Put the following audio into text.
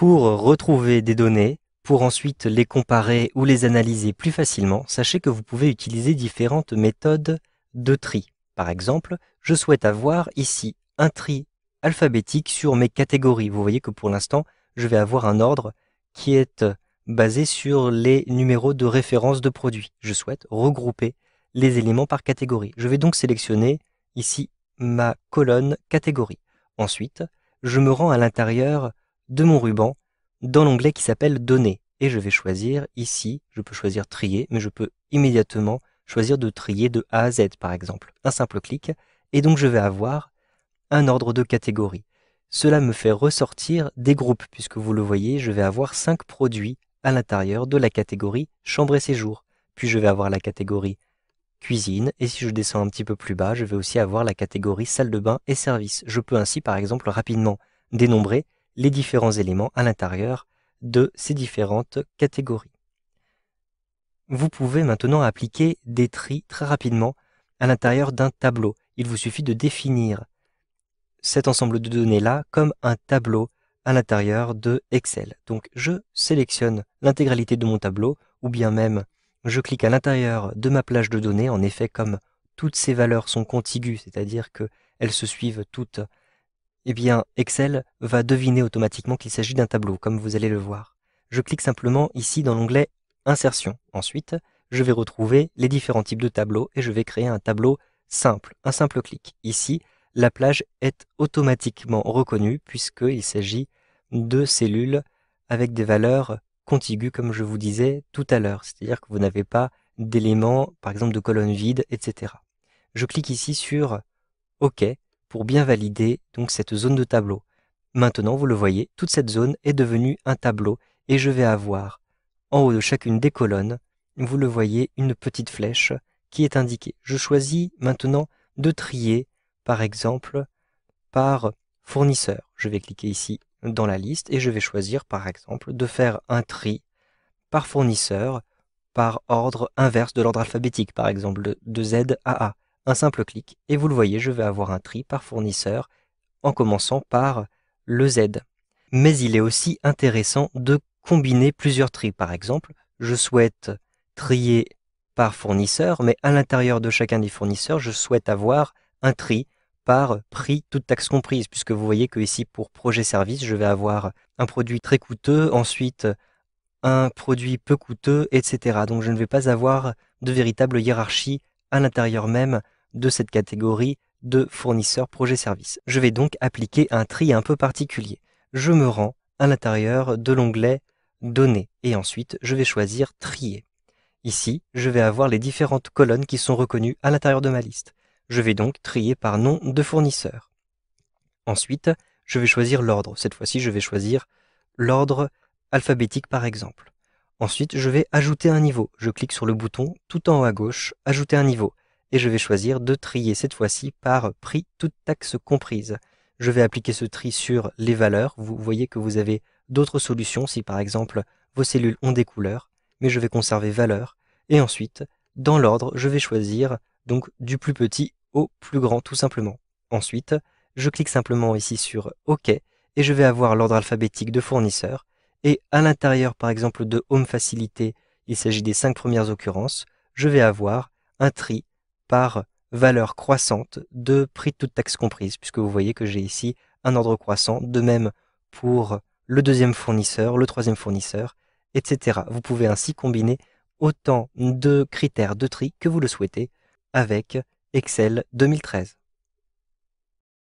Pour retrouver des données, pour ensuite les comparer ou les analyser plus facilement, sachez que vous pouvez utiliser différentes méthodes de tri. Par exemple, je souhaite avoir ici un tri alphabétique sur mes catégories. Vous voyez que pour l'instant, je vais avoir un ordre qui est basé sur les numéros de référence de produits. Je souhaite regrouper les éléments par catégorie. Je vais donc sélectionner ici ma colonne catégorie. Ensuite, je me rends à l'intérieur de mon ruban dans l'onglet qui s'appelle Données. Et je vais choisir ici, je peux choisir trier, mais je peux immédiatement choisir de trier de A à Z par exemple. Un simple clic, et donc je vais avoir un ordre de catégorie. Cela me fait ressortir des groupes, puisque vous le voyez, je vais avoir cinq produits à l'intérieur de la catégorie chambre et séjour. Puis je vais avoir la catégorie cuisine, et si je descends un petit peu plus bas, je vais aussi avoir la catégorie salle de bain et service. Je peux ainsi par exemple rapidement dénombrer les différents éléments à l'intérieur de ces différentes catégories. Vous pouvez maintenant appliquer des tris très rapidement à l'intérieur d'un tableau. Il vous suffit de définir cet ensemble de données-là comme un tableau à l'intérieur de Excel. Donc je sélectionne l'intégralité de mon tableau ou bien même je clique à l'intérieur de ma plage de données. En effet, comme toutes ces valeurs sont contiguës, c'est-à-dire qu'elles se suivent toutes eh bien Excel va deviner automatiquement qu'il s'agit d'un tableau, comme vous allez le voir. Je clique simplement ici dans l'onglet Insertion. Ensuite, je vais retrouver les différents types de tableaux et je vais créer un tableau simple, un simple clic. Ici, la plage est automatiquement reconnue puisqu'il s'agit de cellules avec des valeurs contiguës comme je vous disais tout à l'heure, c'est-à-dire que vous n'avez pas d'éléments, par exemple de colonnes vides, etc. Je clique ici sur OK pour bien valider donc cette zone de tableau. Maintenant, vous le voyez, toute cette zone est devenue un tableau et je vais avoir en haut de chacune des colonnes, vous le voyez, une petite flèche qui est indiquée. Je choisis maintenant de trier, par exemple, par fournisseur. Je vais cliquer ici dans la liste et je vais choisir, par exemple, de faire un tri par fournisseur par ordre inverse de l'ordre alphabétique, par exemple de, Z à A un simple clic. Et vous le voyez, je vais avoir un tri par fournisseur en commençant par le Z. Mais il est aussi intéressant de combiner plusieurs tris. Par exemple, je souhaite trier par fournisseur, mais à l'intérieur de chacun des fournisseurs, je souhaite avoir un tri par prix, toute taxe comprise, puisque vous voyez que ici, pour projet service, je vais avoir un produit très coûteux, ensuite un produit peu coûteux, etc. Donc je ne vais pas avoir de véritable hiérarchie à l'intérieur même de cette catégorie de fournisseurs projet-service. Je vais donc appliquer un tri un peu particulier. Je me rends à l'intérieur de l'onglet Données et ensuite je vais choisir Trier. Ici, je vais avoir les différentes colonnes qui sont reconnues à l'intérieur de ma liste. Je vais donc trier par nom de fournisseur. Ensuite, je vais choisir l'ordre. Cette fois-ci, je vais choisir l'ordre alphabétique par exemple. Ensuite, je vais ajouter un niveau. Je clique sur le bouton tout en haut à gauche, ajouter un niveau. Et je vais choisir de trier cette fois-ci par prix, toute taxe comprise. Je vais appliquer ce tri sur les valeurs. Vous voyez que vous avez d'autres solutions si par exemple vos cellules ont des couleurs, mais je vais conserver valeur. Et ensuite, dans l'ordre, je vais choisir donc du plus petit au plus grand tout simplement. Ensuite, je clique simplement ici sur OK et je vais avoir l'ordre alphabétique de fournisseur et à l'intérieur par exemple de Home Facilité, il s'agit des cinq premières occurrences, je vais avoir un tri par valeur croissante de prix de toute taxe comprise, puisque vous voyez que j'ai ici un ordre croissant, de même pour le deuxième fournisseur, le troisième fournisseur, etc. Vous pouvez ainsi combiner autant de critères de tri que vous le souhaitez avec Excel 2013.